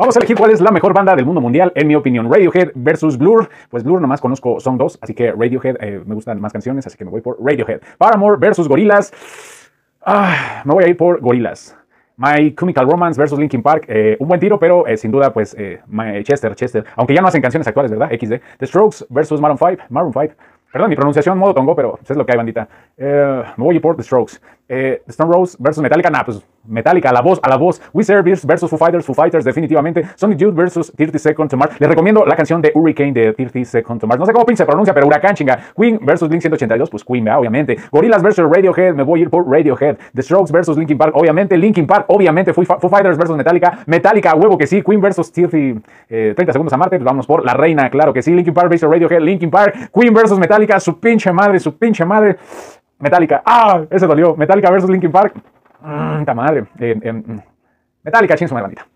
Vamos a elegir cuál es la mejor banda del mundo mundial, en mi opinión. Radiohead versus Blur. Pues Blur nomás conozco, son dos, así que Radiohead, eh, me gustan más canciones, así que me voy por Radiohead. Paramore versus Gorillas. Ah, me voy a ir por Gorillas. My Chemical Romance versus Linkin Park, eh, un buen tiro, pero eh, sin duda, pues, Chester, Chester, aunque ya no hacen canciones actuales, ¿verdad? XD. The Strokes versus Maroon 5, Maroon 5. Perdón, mi pronunciación modo tongo, pero es lo que hay, bandita. me voy a ir por The Strokes. Stone Rose versus Metallica, nah, pues Metallica, a la voz, a la voz. We Service versus Foo Fighters, Foo Fighters, definitivamente. Sonic Youth versus 30 Seconds to Mars. Les recomiendo la canción de Hurricane de 30 Seconds to Mars. No sé cómo se pronuncia, pero Huracán, chinga. Queen versus Link 182, pues Queen, obviamente. Gorillas versus Radiohead, me voy a ir por Radiohead. The Strokes versus Linkin Park, obviamente. Linkin Park, obviamente. Foo, Fighters versus Metallica. Metallica, huevo que sí. Queen versus 30, 30 eh, Segundos a Marte, pues vamos por La Reina, claro que sí. Linkin Park versus Radiohead, Linkin Park. Queen versus Metallica, su pinche madre, su pinche madre. Metallica, ah, ese dolió. Metallica versus Linkin Park. ¡Mmm, mal, Eh, eh, Metallica, ching madre bandita.